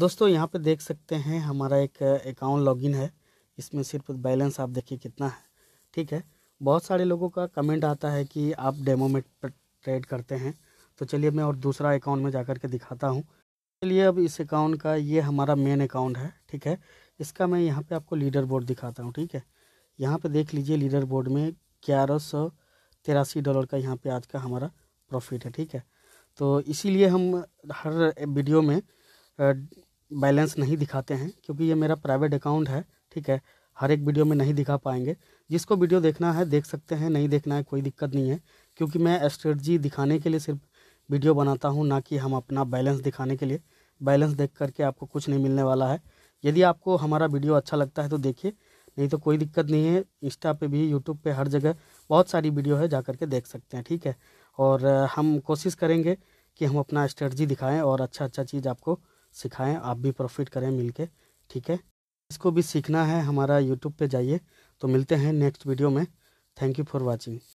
दोस्तों यहाँ पे देख सकते हैं हमारा एक अकाउंट लॉगिन है इसमें सिर्फ बैलेंस आप देखिए कितना है ठीक है बहुत सारे लोगों का कमेंट आता है कि आप डेमो में ट्रेड करते हैं तो चलिए मैं और दूसरा अकाउंट में जा कर के दिखाता हूँ चलिए अब इस अकाउंट का ये हमारा मेन अकाउंट है ठीक है इसका मैं यहाँ पे आपको लीडर बोर्ड दिखाता हूँ ठीक है यहाँ पे देख लीजिए लीडर बोर्ड में ग्यारह सौ तिरासी डॉलर का यहाँ पे आज का हमारा प्रॉफिट है ठीक है तो इसीलिए हम हर वीडियो में बैलेंस नहीं दिखाते हैं क्योंकि ये मेरा प्राइवेट अकाउंट है ठीक है हर एक वीडियो में नहीं दिखा पाएंगे जिसको वीडियो देखना है देख सकते हैं नहीं देखना है कोई दिक्कत नहीं है क्योंकि मैं स्ट्रेटजी दिखाने के लिए सिर्फ वीडियो बनाता हूँ ना कि हम अपना बैलेंस दिखाने के लिए बैलेंस देख करके आपको कुछ नहीं मिलने वाला है यदि आपको हमारा वीडियो अच्छा लगता है तो देखिए नहीं तो कोई दिक्कत नहीं है इंस्टा पे भी यूट्यूब पे हर जगह बहुत सारी वीडियो है जा करके देख सकते हैं ठीक है और हम कोशिश करेंगे कि हम अपना स्ट्रेटजी दिखाएं और अच्छा अच्छा चीज़ आपको सिखाएं आप भी प्रॉफिट करें मिलके ठीक है इसको भी सीखना है हमारा यूट्यूब पे जाइए तो मिलते हैं नेक्स्ट वीडियो में थैंक यू फॉर वाचिंग